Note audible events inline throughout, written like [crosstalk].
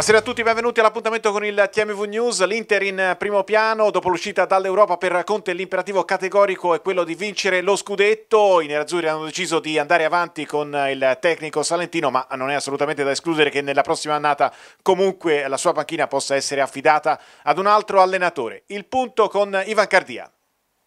Buonasera a tutti, benvenuti all'appuntamento con il TMV News. L'Inter in primo piano dopo l'uscita dall'Europa per Conte l'imperativo categorico è quello di vincere lo scudetto. I nerazzurri hanno deciso di andare avanti con il tecnico Salentino, ma non è assolutamente da escludere che nella prossima annata comunque la sua panchina possa essere affidata ad un altro allenatore. Il punto con Ivan Cardia.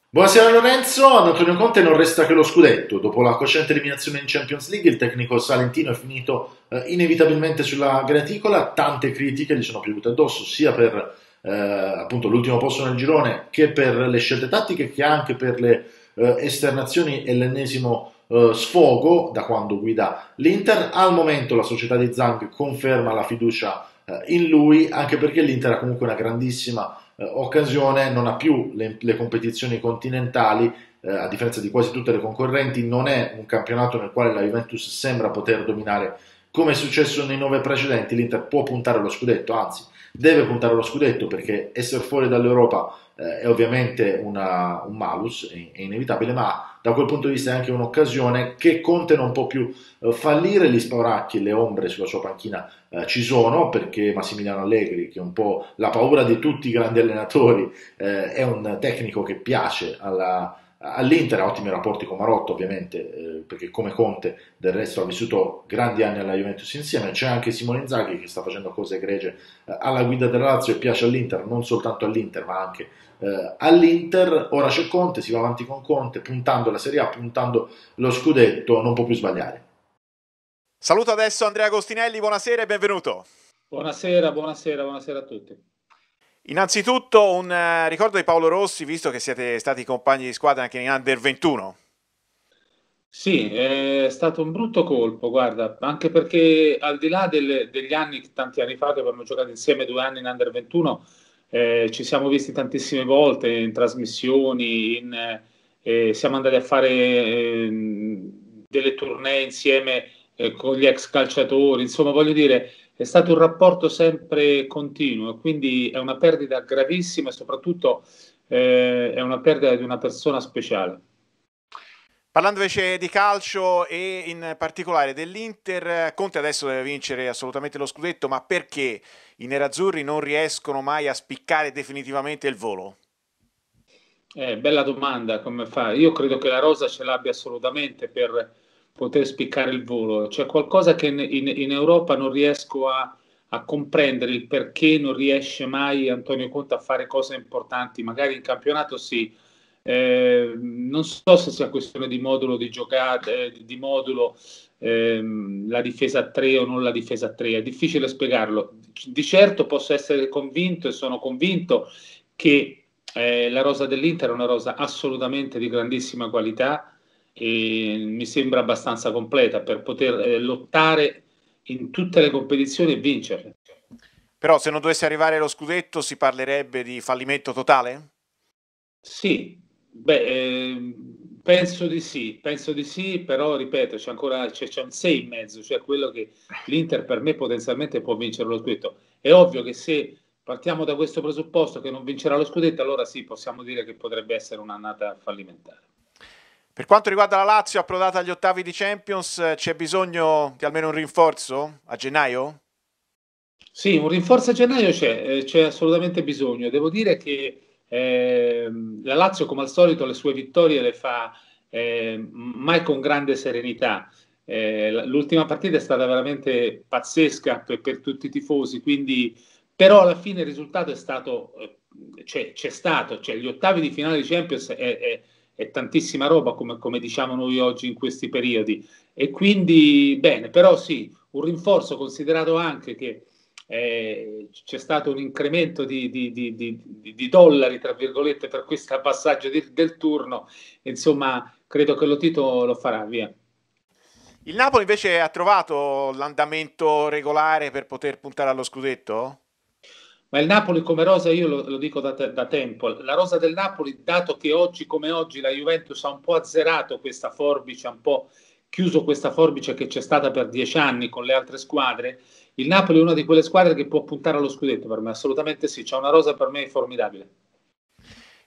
Buonasera Lorenzo, ad Antonio Conte non resta che lo scudetto. Dopo la cosciente eliminazione in Champions League, il tecnico Salentino è finito eh, inevitabilmente sulla graticola, tante critiche gli sono piovute addosso, sia per eh, appunto l'ultimo posto nel girone che per le scelte tattiche che anche per le eh, esternazioni e l'ennesimo eh, sfogo da quando guida l'Inter. Al momento la società di Zang conferma la fiducia eh, in lui, anche perché l'Inter ha comunque una grandissima eh, occasione, non ha più le, le competizioni continentali eh, a differenza di quasi tutte le concorrenti, non è un campionato nel quale la Juventus sembra poter dominare come è successo nei nove precedenti, l'Inter può puntare allo scudetto, anzi deve puntare allo scudetto perché essere fuori dall'Europa eh, è ovviamente una, un malus, è, è, inevitabile, ma da quel punto di vista è anche un'occasione che Conte non può più eh, fallire, gli spauracchi, le ombre sulla sua panchina eh, ci sono perché Massimiliano Allegri, che è un po' la paura di tutti i grandi allenatori, eh, è un tecnico che piace alla, All'Inter ha ottimi rapporti con Marotto ovviamente, eh, perché come Conte del resto ha vissuto grandi anni alla Juventus insieme, c'è anche Simone Inzaghi che sta facendo cose egregie eh, alla guida del Lazio e piace all'Inter, non soltanto all'Inter ma anche eh, all'Inter, ora c'è Conte, si va avanti con Conte, puntando la Serie A, puntando lo scudetto, non può più sbagliare. Saluto adesso Andrea Agostinelli, buonasera e benvenuto. Buonasera, buonasera, buonasera a tutti. Innanzitutto un eh, ricordo di Paolo Rossi, visto che siete stati compagni di squadra anche in Under 21. Sì, è stato un brutto colpo, guarda, anche perché al di là del, degli anni, tanti anni fa che abbiamo giocato insieme due anni in Under 21, eh, ci siamo visti tantissime volte in trasmissioni, in, eh, eh siamo andati a fare eh, delle tournée insieme eh, con gli ex calciatori, insomma voglio dire, è stato un rapporto sempre continuo, quindi è una perdita gravissima e soprattutto eh, è una perdita di una persona speciale. Parlando invece di calcio e in particolare dell'Inter, Conte adesso deve vincere assolutamente lo scudetto, ma perché i nerazzurri non riescono mai a spiccare definitivamente il volo? Eh, bella domanda, come fa? Io credo che la rosa ce l'abbia assolutamente per poter spiccare il volo, C'è cioè, qualcosa che in, in, in Europa non riesco a, a, comprendere il perché non riesce mai Antonio Conte a fare cose importanti, magari in campionato sì. Eh, non so se sia questione di modulo di giocate, eh, di modulo ehm, la difesa a 3 o non la difesa a 3, è difficile spiegarlo. Di certo posso essere convinto e sono convinto che eh, la rosa dell'Inter è una rosa assolutamente di grandissima qualità, mi sembra abbastanza completa per poter eh, lottare in tutte le competizioni e vincere. Però se non dovesse arrivare lo scudetto si parlerebbe di fallimento totale? Sì, beh, eh, penso di sì, penso di sì, però ripeto, c'è ancora c'è, c'è un 6 in mezzo, cioè quello che l'Inter per me potenzialmente può vincere lo scudetto. È ovvio che se partiamo da questo presupposto che non vincerà lo scudetto, allora sì, possiamo dire che potrebbe essere un'annata fallimentare. Per quanto riguarda la Lazio approdata agli ottavi di Champions, c'è bisogno di almeno un rinforzo a gennaio? Sì, un rinforzo a gennaio c'è, eh, c'è assolutamente bisogno. Devo dire che eh, la Lazio, come al solito, le sue vittorie le fa eh, mai con grande serenità. Eh, l'ultima partita è stata veramente pazzesca per, per, tutti i tifosi, quindi, però alla fine il risultato è stato, eh, c'è, c'è stato, cioè gli ottavi di finale di Champions è, è è tantissima roba come, come, diciamo noi oggi in questi periodi e quindi bene, però sì, un rinforzo considerato anche che eh, c'è stato un incremento di, di, di, di, dollari, tra virgolette, per questo passaggio del turno, insomma credo che lo Tito lo farà, via. Il Napoli invece ha trovato l'andamento regolare per poter puntare allo scudetto? Ma il Napoli come rosa, io lo, lo dico da, da, tempo, la rosa del Napoli, dato che oggi come oggi la Juventus ha un po' azzerato questa forbice, ha un po' chiuso questa forbice che c'è stata per dieci anni con le altre squadre, il Napoli è una di quelle squadre che può puntare allo scudetto per me, assolutamente sì, c'è una rosa per me formidabile.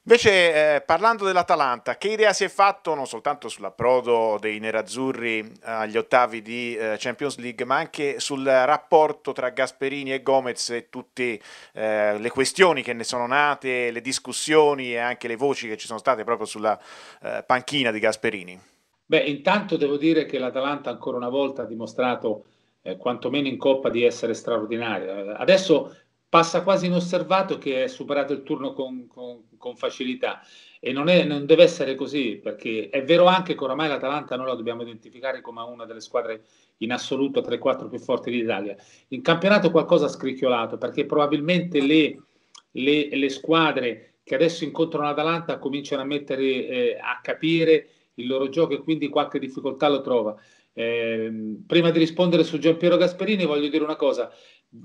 Invece, eh, parlando dell'Atalanta, che idea si è fatto non soltanto sull'approdo dei nerazzurri eh, agli ottavi di eh, Champions League, ma anche sul rapporto tra Gasperini e Gomez e tutte eh, le questioni che ne sono nate, le discussioni e anche le voci che ci sono state proprio sulla eh, panchina di Gasperini? Beh, intanto devo dire che l'Atalanta ancora una volta ha dimostrato, eh, quantomeno in Coppa, di essere straordinaria. Adesso passa quasi inosservato che è superato il turno con, con, con facilità e non, è, non, deve essere così perché è vero anche che oramai l'Atalanta noi la dobbiamo identificare come una delle squadre in assoluto tra i quattro più forti d'Italia. In campionato qualcosa ha scricchiolato perché probabilmente le, le, le squadre che adesso incontrano l'Atalanta cominciano a mettere eh, a capire il loro gioco e quindi qualche difficoltà lo trova. Eh, prima di rispondere su Gian Piero Gasperini voglio dire una cosa,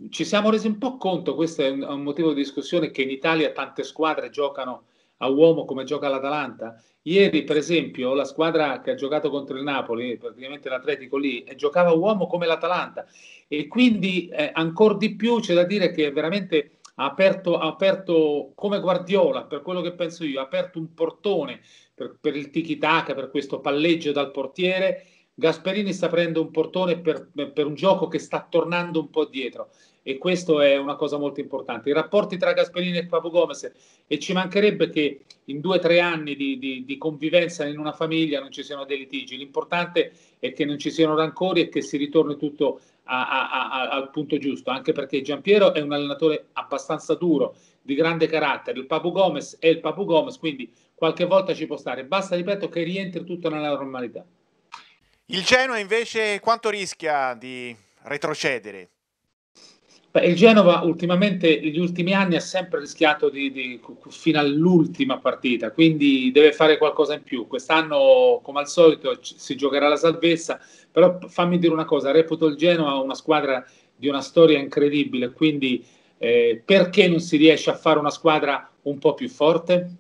ci siamo resi un po' conto, questo è un, un motivo di discussione, che in Italia tante squadre giocano a uomo come gioca l'Atalanta. Ieri, per esempio, la squadra che ha giocato contro il Napoli, praticamente l'Atletico lì, eh, giocava a uomo come l'Atalanta. E quindi eh, ancora di più c'è da dire che veramente ha aperto, ha aperto, come Guardiola, per quello che penso io, ha aperto un portone per, per il tiki-taka, per questo palleggio dal portiere Gasperini sta aprendo un portone per, per, un gioco che sta tornando un po' dietro e questo è una cosa molto importante. I rapporti tra Gasperini e Papu Gomez e ci mancherebbe che in due o tre anni di, di, di, convivenza in una famiglia non ci siano dei litigi, l'importante è che non ci siano rancori e che si ritorni tutto a, a, a, al punto giusto, anche perché Giampiero è un allenatore abbastanza duro, di grande carattere, il Papu Gomez è il Papu Gomez, quindi qualche volta ci può stare, basta ripeto che rientri tutto nella normalità. Il Genoa invece quanto rischia di retrocedere? Beh, il Genova ultimamente, negli ultimi anni, ha sempre rischiato di, di, fino all'ultima partita, quindi deve fare qualcosa in più. Quest'anno, come al solito, ci, si giocherà la salvezza, però fammi dire una cosa, reputo il Genova una squadra di una storia incredibile, quindi eh, perché non si riesce a fare una squadra un po' più forte?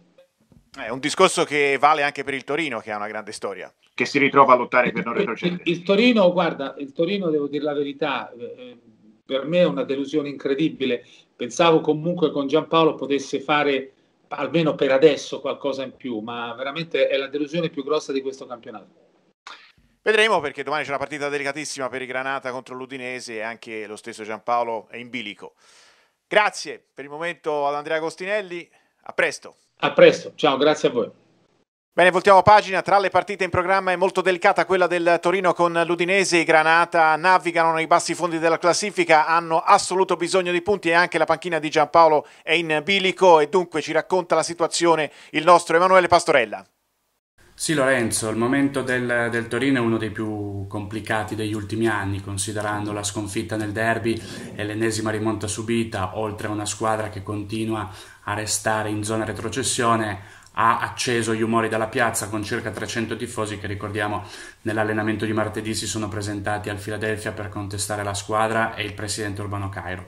È un discorso che vale anche per il Torino, che ha una grande storia. Che si ritrova a lottare per non retrocedere. Il, il Torino, guarda, il Torino, devo dire la verità, eh, per me è una delusione incredibile. Pensavo comunque con Giampaolo potesse fare, almeno per adesso, qualcosa in più, ma veramente è la delusione più grossa di questo campionato. Vedremo perché domani c'è una partita delicatissima per i Granata contro l'Udinese e anche lo stesso Giampaolo è in bilico. Grazie per il momento ad Andrea Agostinelli, a presto. A presto, ciao, grazie a voi. Bene, voltiamo pagina. Tra le partite in programma è molto delicata quella del Torino con l'Udinese. I Granata navigano nei bassi fondi della classifica, hanno assoluto bisogno di punti e anche la panchina di Giampaolo è in bilico e dunque ci racconta la situazione il nostro Emanuele Pastorella. Sì Lorenzo, il momento del, del, Torino è uno dei più complicati degli ultimi anni, considerando la sconfitta nel derby e l'ennesima rimonta subita, oltre a una squadra che continua a restare in zona retrocessione, ha acceso gli umori dalla piazza con circa 300 tifosi che ricordiamo nell'allenamento di martedì si sono presentati al Philadelphia per contestare la squadra e il presidente Urbano Cairo.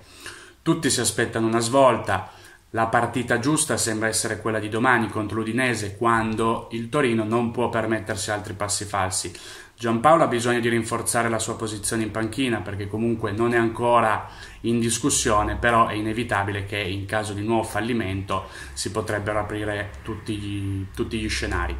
Tutti si aspettano una svolta, la partita giusta sembra essere quella di domani contro l'Udinese quando il Torino non può permettersi altri passi falsi. Giampaolo ha bisogno di rinforzare la sua posizione in panchina perché comunque non è ancora in discussione, però è inevitabile che in caso di nuovo fallimento si potrebbero aprire tutti gli, tutti gli scenari.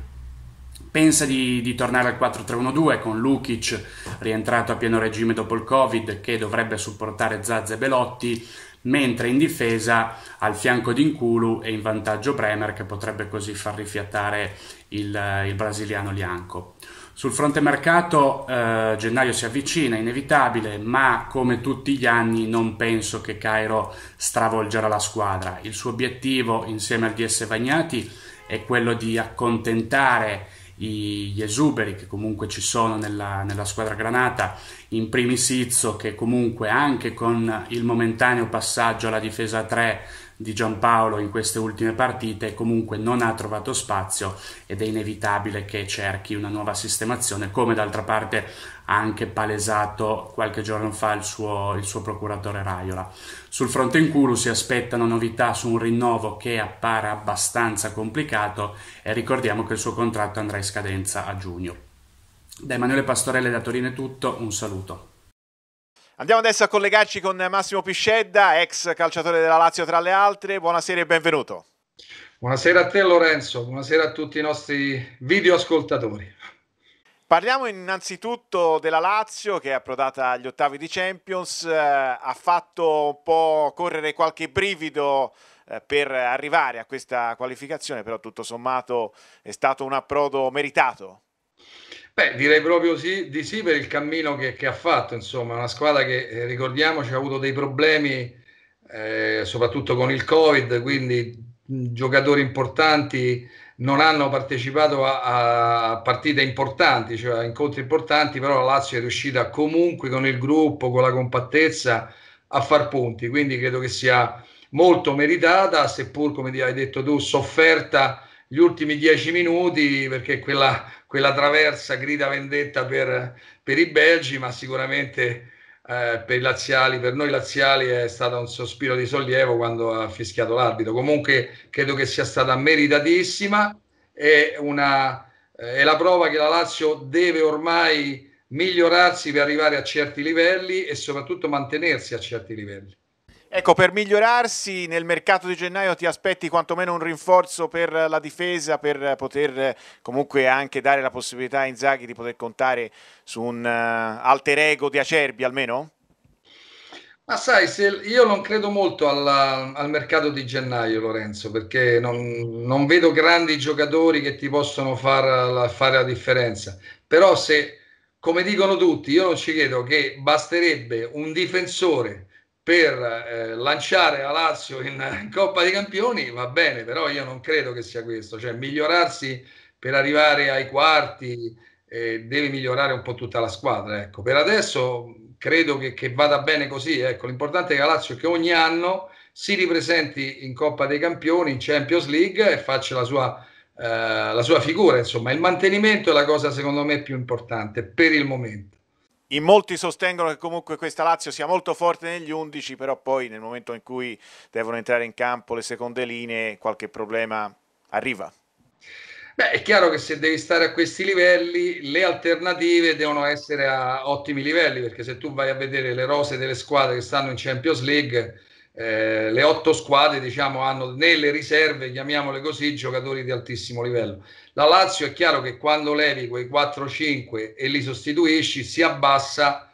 Pensa di, di tornare al 4-3-1-2 con Lukic rientrato a pieno regime dopo il Covid che dovrebbe supportare Zazze e Belotti mentre in difesa al fianco di Inculu e in vantaggio Bremer che potrebbe così far rifiatare il, il brasiliano Lianco. Sul fronte mercato eh, gennaio si avvicina, inevitabile, ma come tutti gli anni non penso che Cairo stravolgerà la squadra. Il suo obiettivo insieme al DS Vagnati è quello di accontentare gli esuberi che comunque ci sono nella, nella squadra granata, in primis Izzo che comunque anche con il momentaneo passaggio alla difesa 3 di Giampaolo in queste ultime partite comunque non ha trovato spazio ed è inevitabile che cerchi una nuova sistemazione come d'altra parte ha anche palesato qualche giorno fa il suo, il suo procuratore Raiola. Sul fronte in curu si aspettano novità su un rinnovo che appare abbastanza complicato e ricordiamo che il suo contratto andrà in scadenza a giugno. Da Emanuele Pastorelle da Torino è tutto, un saluto. Andiamo adesso a collegarci con Massimo Piscedda, ex calciatore della Lazio tra le altre. Buonasera e benvenuto. Buonasera a te Lorenzo, buonasera a tutti i nostri videoascoltatori. Parliamo innanzitutto della Lazio che è approdata agli ottavi di Champions, eh, ha fatto un po' correre qualche brivido eh, per arrivare a questa qualificazione, però tutto sommato è stato un approdo meritato. Beh, direi proprio sì, di sì per il cammino che, che ha fatto, insomma, una squadra che eh, ricordiamoci ha avuto dei problemi eh, soprattutto con il Covid, quindi giocatori importanti non hanno partecipato a, a partite importanti, cioè a incontri importanti, però la Lazio è riuscita comunque con il gruppo, con la compattezza a far punti, quindi credo che sia molto meritata, seppur come hai detto tu, sofferta gli ultimi dieci minuti perché quella, quella traversa grida vendetta per, per, i belgi, ma sicuramente eh, per, laziali, per noi laziali è stato un sospiro di sollievo quando ha fischiato l'arbitro. Comunque credo che sia stata meritatissima e una, eh, è la prova che la Lazio deve ormai migliorarsi per arrivare a certi livelli e soprattutto mantenersi a certi livelli. Ecco, per migliorarsi nel mercato di gennaio ti aspetti quantomeno un rinforzo per la difesa per poter eh, comunque anche dare la possibilità a Inzaghi di poter contare su un uh, alter ego di Acerbi almeno? Ma sai, io non credo molto alla, al mercato di gennaio, Lorenzo, perché non, non vedo grandi giocatori che ti possono far la, fare la differenza. Però se, come dicono tutti, io non ci credo che basterebbe un difensore per eh, lanciare la Lazio in, in, Coppa dei Campioni, va bene, però io non credo che sia questo, cioè migliorarsi per arrivare ai quarti eh, deve migliorare un po' tutta la squadra, ecco. Per adesso credo che, che vada bene così, ecco. L'importante è che la Lazio che ogni anno si ripresenti in Coppa dei Campioni, in Champions League e faccia la sua, eh, la sua figura, insomma, il mantenimento è la cosa secondo me più importante per il momento. In molti sostengono che comunque questa Lazio sia molto forte negli 11, però poi nel momento in cui devono entrare in campo le seconde linee qualche problema arriva. Beh, è chiaro che se devi stare a questi livelli, le alternative devono essere a ottimi livelli, perché se tu vai a vedere le rose delle squadre che stanno in Champions League, eh, le otto squadre diciamo, hanno nelle riserve, chiamiamole così, giocatori di altissimo livello. La Lazio è chiaro che quando levi quei 4-5 e li sostituisci si abbassa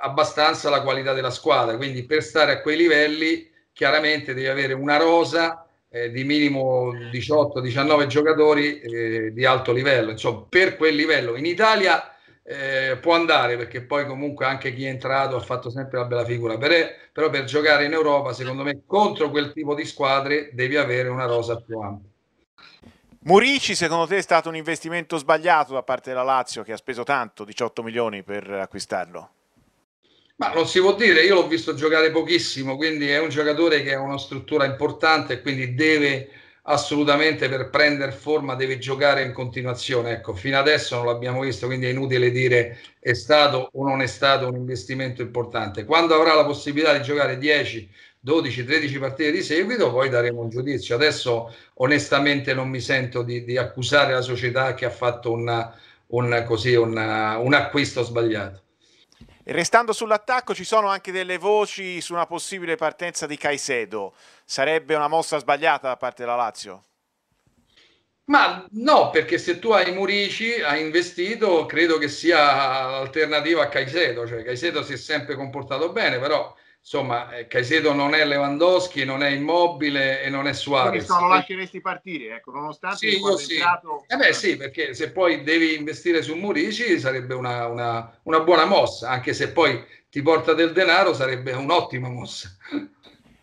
abbastanza la qualità della squadra, quindi per stare a quei livelli chiaramente devi avere una rosa eh, di minimo 18-19 giocatori eh, di alto livello, insomma per quel livello. In Italia eh, può andare perché poi comunque anche chi è entrato ha fatto sempre la bella figura, per, però per giocare in Europa secondo me contro quel tipo di squadre devi avere una rosa più ampia. Murici, secondo te è stato un investimento sbagliato da parte della Lazio che ha speso tanto, 18 milioni per acquistarlo? Ma non si può dire, io l'ho visto giocare pochissimo, quindi è un giocatore che ha una struttura importante e quindi deve assolutamente per prendere forma deve giocare in continuazione. Ecco, fino adesso non l'abbiamo visto, quindi è inutile dire è stato o non è stato un investimento importante. Quando avrà la possibilità di giocare 10, 12, 13 partite di seguito, poi daremo un giudizio. Adesso onestamente non mi sento di, di accusare la società che ha fatto una, un, così, una, un acquisto sbagliato. Restando sull'attacco ci sono anche delle voci su una possibile partenza di Caicedo. Sarebbe una mossa sbagliata da parte della Lazio? Ma no, perché se tu hai Murici, hai investito, credo che sia l'alternativa a Caicedo. Cioè, Caicedo si è sempre comportato bene, però insomma, eh, Caicedo non è Lewandowski, non è Immobile e non è Suarez. Questo non lasceresti partire, ecco, nonostante sì, io sì. Entrato... Eh beh sì, perché se poi devi investire su Murici sarebbe una, una, una, buona mossa, anche se poi ti porta del denaro sarebbe un'ottima mossa.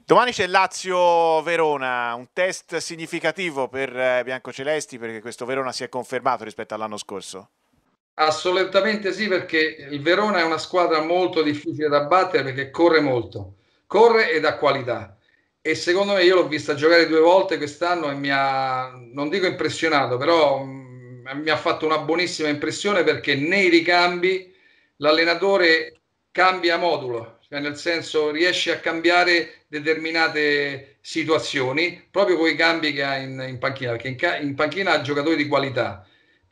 Domani c'è Lazio-Verona, un test significativo per eh, Biancocelesti perché questo Verona si è confermato rispetto all'anno scorso. Assolutamente sì, perché il Verona è una squadra molto difficile da battere perché corre molto, corre ed ha qualità. E secondo me io l'ho vista giocare due volte quest'anno e mi ha, non dico impressionato, però mh, mm, mi ha fatto una buonissima impressione perché nei ricambi l'allenatore cambia modulo, cioè nel senso riesce a cambiare determinate situazioni proprio con i cambi che ha in, in panchina, perché in, in panchina ha giocatori di qualità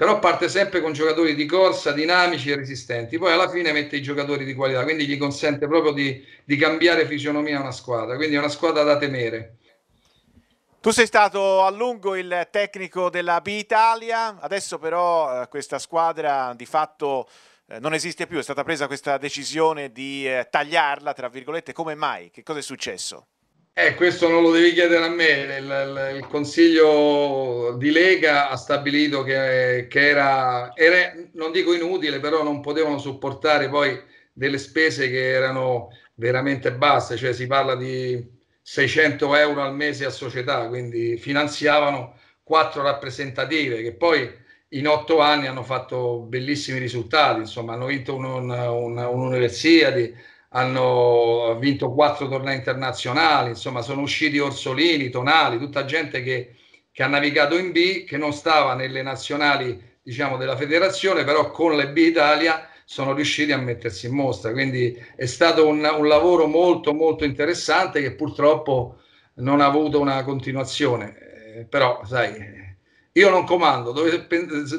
però parte sempre con giocatori di corsa, dinamici e resistenti, poi alla fine mette i giocatori di qualità, quindi gli consente proprio di, di cambiare fisionomia a una squadra, quindi è una squadra da temere. Tu sei stato a lungo il tecnico della B Italia, adesso però eh, questa squadra di fatto eh, non esiste più, è stata presa questa decisione di eh, tagliarla, tra virgolette, come mai? Che cosa è successo? Eh, questo non lo devi chiedere a me, il, il Consiglio di Lega ha stabilito che, che era, era, non dico inutile, però non potevano sopportare poi delle spese che erano veramente basse, cioè si parla di 600 euro al mese a società, quindi finanziavano quattro rappresentative che poi in otto anni hanno fatto bellissimi risultati, insomma hanno vinto un, un, un'università. Di, hanno vinto quattro tornei internazionali, insomma sono usciti Orsolini, Tonali, tutta gente che, che, ha navigato in B, che non stava nelle nazionali diciamo, della federazione, però con le B Italia sono riusciti a mettersi in mostra. Quindi è stato un, un lavoro molto molto interessante che purtroppo non ha avuto una continuazione, eh, però sai, io non comando, dove,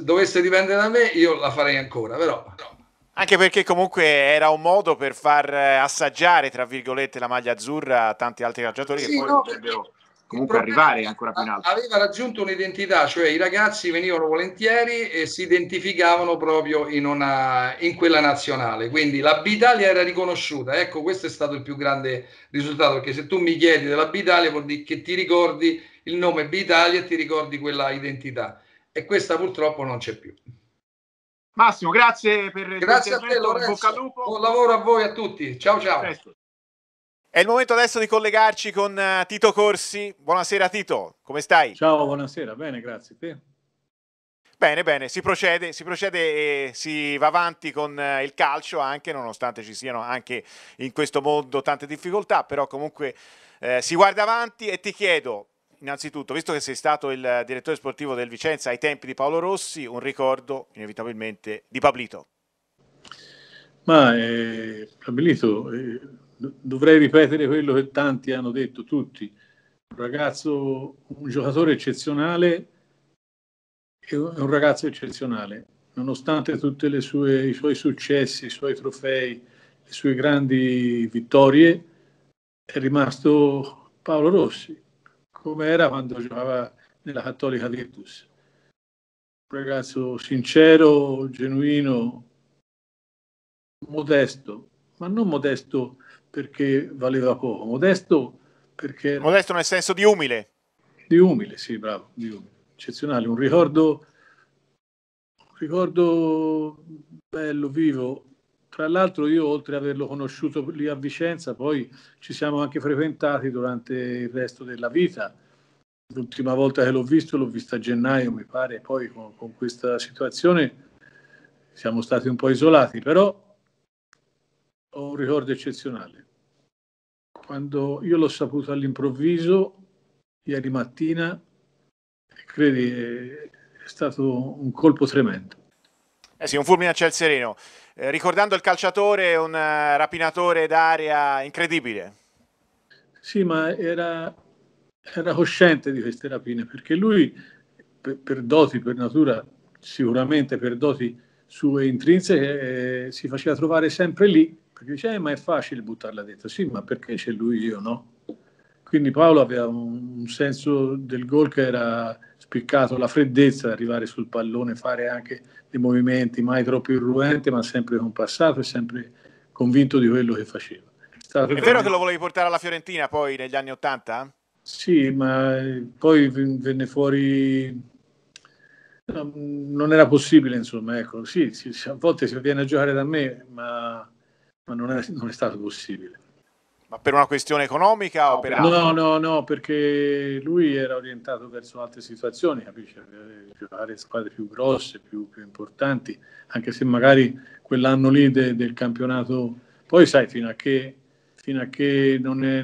dovesse dipendere da me io la farei ancora, però... però anche perché comunque era un modo per far eh, assaggiare, tra virgolette, la maglia azzurra a tanti altri calciatori sì, che poi no, potrebbero comunque arrivare ancora più in alto. Aveva raggiunto un'identità, cioè i ragazzi venivano volentieri e si identificavano proprio in, una, in quella nazionale, quindi la Bitalia era riconosciuta, ecco questo è stato il più grande risultato, perché se tu mi chiedi della Bitalia vuol dire che ti ricordi il nome Bitalia e ti ricordi quella identità e questa purtroppo non c'è più. Massimo, grazie per grazie il tuo a te, Lorenzo. al lupo. Buon lavoro a voi e a tutti. Ciao ciao. È il momento adesso di collegarci con eh, Tito Corsi. Buonasera Tito, come stai? Ciao, buonasera, bene, grazie. Te? Bene, bene, si procede, si procede e si va avanti con eh, il calcio anche, nonostante ci siano anche in questo mondo tante difficoltà, però comunque eh, si guarda avanti e ti chiedo, innanzitutto, visto che sei stato il direttore sportivo del Vicenza ai tempi di Paolo Rossi, un ricordo inevitabilmente di Pablito. Ma eh, Pablito, eh, dovrei ripetere quello che tanti hanno detto, tutti. Un ragazzo, un giocatore eccezionale è un ragazzo eccezionale, nonostante tutti i suoi successi, i suoi trofei, le sue grandi vittorie, è rimasto Paolo Rossi come era quando giocava nella Cattolica Virtus. Un ragazzo sincero, genuino, modesto, ma non modesto perché valeva poco, modesto perché... Modesto nel senso di umile. Di umile, sì, bravo, di umile. Eccezionale, un ricordo, un ricordo bello, vivo, tra l'altro io oltre ad averlo conosciuto lì a Vicenza, poi ci siamo anche frequentati durante il resto della vita. L'ultima volta che l'ho visto l'ho vista a gennaio, mi pare, poi con, con questa situazione siamo stati un po' isolati, però ho un ricordo eccezionale. Quando io l'ho saputo all'improvviso, ieri mattina, credi, è stato un colpo tremendo. Eh sì, un fulmine a ciel sereno. Eh, ricordando il calciatore, un eh, rapinatore d'area incredibile. Sì, ma era, era cosciente di queste rapine perché lui, per, per doti, per natura, sicuramente per doti sue intrinseche, eh, si faceva trovare sempre lì perché dice: eh, Ma è facile buttarla dentro. Sì, ma perché c'è lui, io no? Quindi Paolo aveva un, un senso del gol che era spiccato la freddezza, arrivare sul pallone, fare anche dei movimenti mai troppo irruenti, ma sempre compassato e sempre convinto di quello che faceva. È, è vero che lo volevi portare alla Fiorentina poi negli anni Ottanta? Sì, ma eh, poi venne fuori non era possibile, insomma, ecco, sì, sì, a volte si viene a giocare da me, ma, ma non, è, non, è, stato possibile. Ma per una questione economica no, o per no, altro? No, no, perché lui era orientato verso altre situazioni, capisci? Giocare squadre più grosse, più, più importanti, anche se magari quell'anno lì de, del campionato... Poi sai, fino a che, fino a che non è,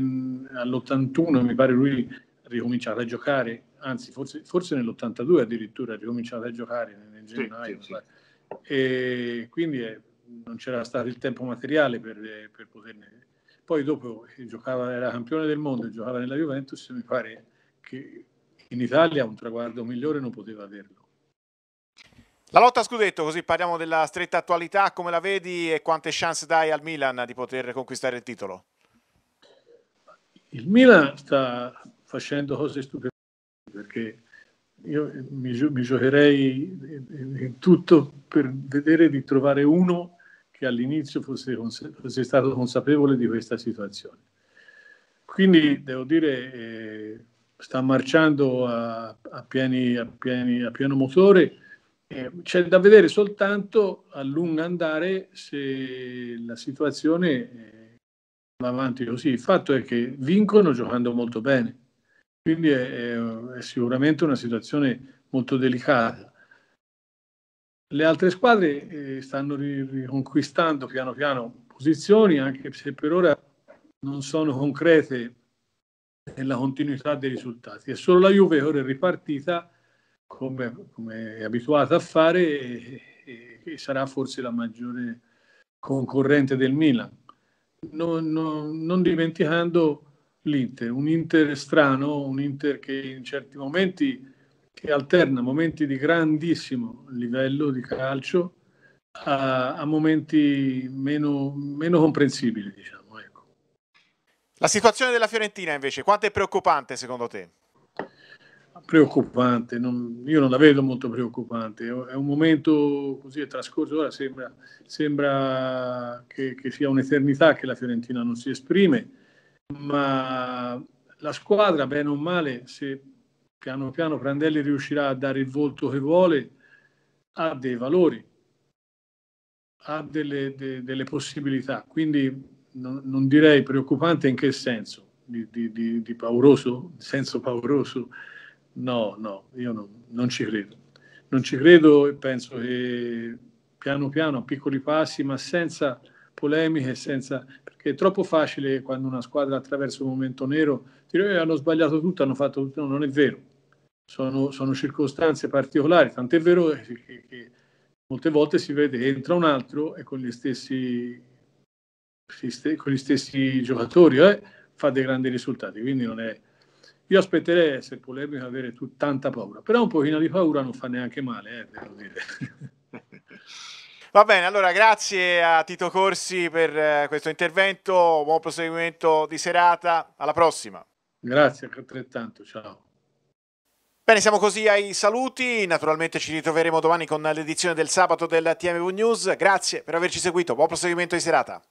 all'81 mi pare lui ricominciato a giocare, anzi forse, forse nell'82 addirittura ha ricominciato a giocare nel gennaio. Sì, sì. E quindi è, eh, non c'era stato il tempo materiale per, eh, per poterne poi dopo eh, giocava, era campione del mondo e giocava nella Juventus, mi pare che in Italia un traguardo migliore non poteva averlo. La lotta a scudetto, così parliamo della stretta attualità, come la vedi e quante chance dai al Milan di poter conquistare il titolo? Il Milan sta facendo cose stupende perché io mi, gio mi giocherei eh, eh, in tutto per vedere di trovare uno che all'inizio fosse, fosse stato consapevole di questa situazione. Quindi devo dire, eh, sta marciando a, a, pieni, a, pieni, a pieno motore. c'è da vedere soltanto a lungo andare se la situazione eh, va avanti così. Il fatto è che vincono giocando molto bene, quindi è, è sicuramente una situazione molto delicata. Le altre squadre eh, stanno riconquistando piano piano posizioni, anche se per ora non sono concrete nella continuità dei risultati. È solo la Juve che ora è ripartita, come, come è abituata a fare, e, e, e, sarà forse la maggiore concorrente del Milan. Non, non, non dimenticando l'Inter, un Inter strano, un Inter che in certi momenti che alterna momenti di grandissimo livello di calcio a, a momenti meno, meno comprensibili, diciamo. Ecco. La situazione della Fiorentina invece, quanto è preoccupante secondo te? preoccupante, non, io non la vedo molto preoccupante, è un momento così, è trascorso, ora sembra, sembra che, che, sia un'eternità che la Fiorentina non si esprime, ma la squadra, bene o male, se piano piano Prandelli riuscirà a dare il volto che vuole ha dei valori, ha delle, de, delle, possibilità, quindi non, non, direi preoccupante in che senso, di, di, di, di pauroso, senso pauroso, no, no, io non, non, ci credo, non ci credo e penso che piano piano, a piccoli passi, ma senza polemiche, senza, perché è troppo facile quando una squadra attraversa un momento nero dire eh, hanno sbagliato tutto, hanno fatto tutto, no, non è vero, sono, sono circostanze particolari, tant'è vero che, che, molte volte si vede entra un altro e con gli stessi, con gli stessi giocatori eh, fa dei grandi risultati, quindi non è... Io aspetterei a essere polemico e avere tut, tanta paura, però un pochino di paura non fa neanche male, eh, devo dire. [laughs] Va bene, allora grazie a Tito Corsi per eh, questo intervento, buon proseguimento di serata, alla prossima. Grazie altrettanto, ciao. Bene, siamo così ai saluti, naturalmente ci ritroveremo domani con l'edizione del sabato del TMV News, grazie per averci seguito, buon proseguimento di serata.